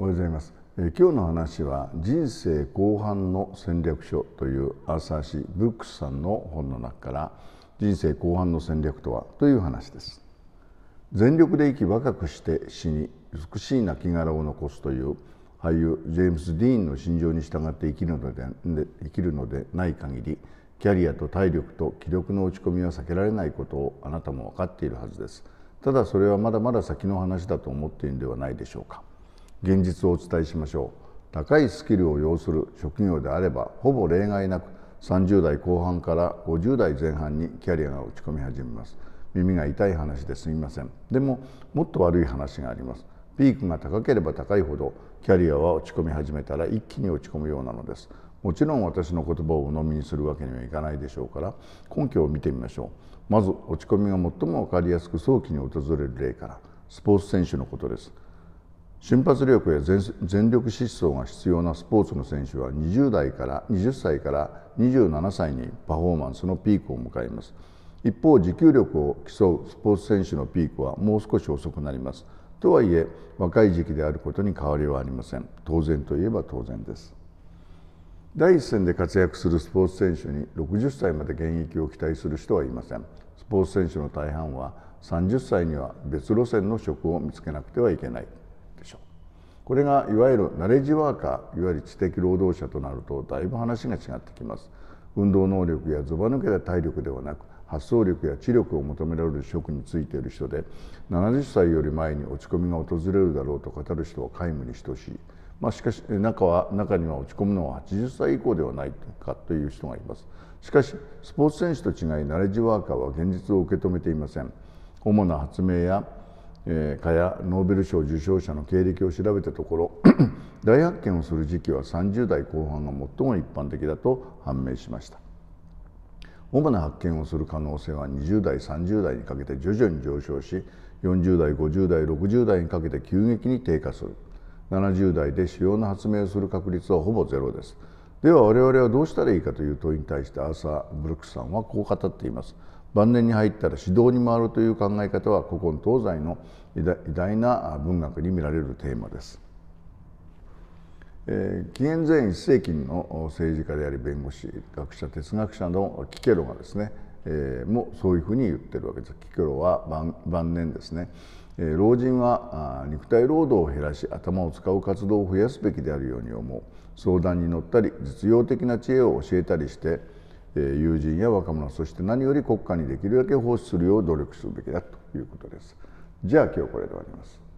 おはようございます、えー、今日の話は人生後半の戦略書という朝日ブックスさんの本の中から人生後半の戦略とはという話です全力で生き若くして死に美しい亡きを残すという俳優ジェームス・ディーンの心情に従って生きるので生きるのでない限りキャリアと体力と気力の落ち込みは避けられないことをあなたも分かっているはずですただそれはまだまだ先の話だと思っているのではないでしょうか現実をお伝えしましょう高いスキルを要する職業であればほぼ例外なく30代後半から50代前半にキャリアが落ち込み始めます耳が痛い話ですみませんでももっと悪い話がありますピークが高ければ高いほどキャリアは落ち込み始めたら一気に落ち込むようなのですもちろん私の言葉を鵜呑みにするわけにはいかないでしょうから根拠を見てみましょうまず落ち込みが最も分かりやすく早期に訪れる例からスポーツ選手のことです瞬発力や全力疾走が必要なスポーツの選手は20代から20歳から27歳にパフォーマンスのピークを迎えます一方持久力を競うスポーツ選手のピークはもう少し遅くなりますとはいえ若い時期であることに変わりはありません当然といえば当然です第一線で活躍するスポーツ選手に60歳まで現役を期待する人はいませんスポーツ選手の大半は30歳には別路線の職を見つけなくてはいけないこれがいわゆるナレッジワーカーいわゆる知的労働者となるとだいぶ話が違ってきます。運動能力やずば抜けた体力ではなく発想力や知力を求められる職についている人で70歳より前に落ち込みが訪れるだろうと語る人は皆無に等しい、まあ、しかし中は中には落ち込むのは80歳以降ではないかという人がいますしかしスポーツ選手と違いナレッジワーカーは現実を受け止めていません主な発明やえかやノーベル賞受賞者の経歴を調べたところ 大発見をする時期は30代後半が最も一般的だと判明しました主な発見をする可能性は20代30代にかけて徐々に上昇し40代50代60代にかけて急激に低下する70代で主要な発明をする確率はほぼゼロですでは我々はどうしたらいいかという問いに対してアーサー・ブルックスさんはこう語っています晩年に入ったら指導に回るという考え方は古今東西の偉大な文学に見られるテーマです。えー、紀元前1世紀の政治家であり弁護士学者哲学者のキケロがですね、えー、もそういうふうに言ってるわけです。キケロは晩年ですね、えー、老人は肉体労働を減らし頭を使う活動を増やすべきであるように思う相談に乗ったり実用的な知恵を教えたりして友人や若者そして何より国家にできるだけ奉仕するよう努力するべきだということです。じゃあ今日これで終わります。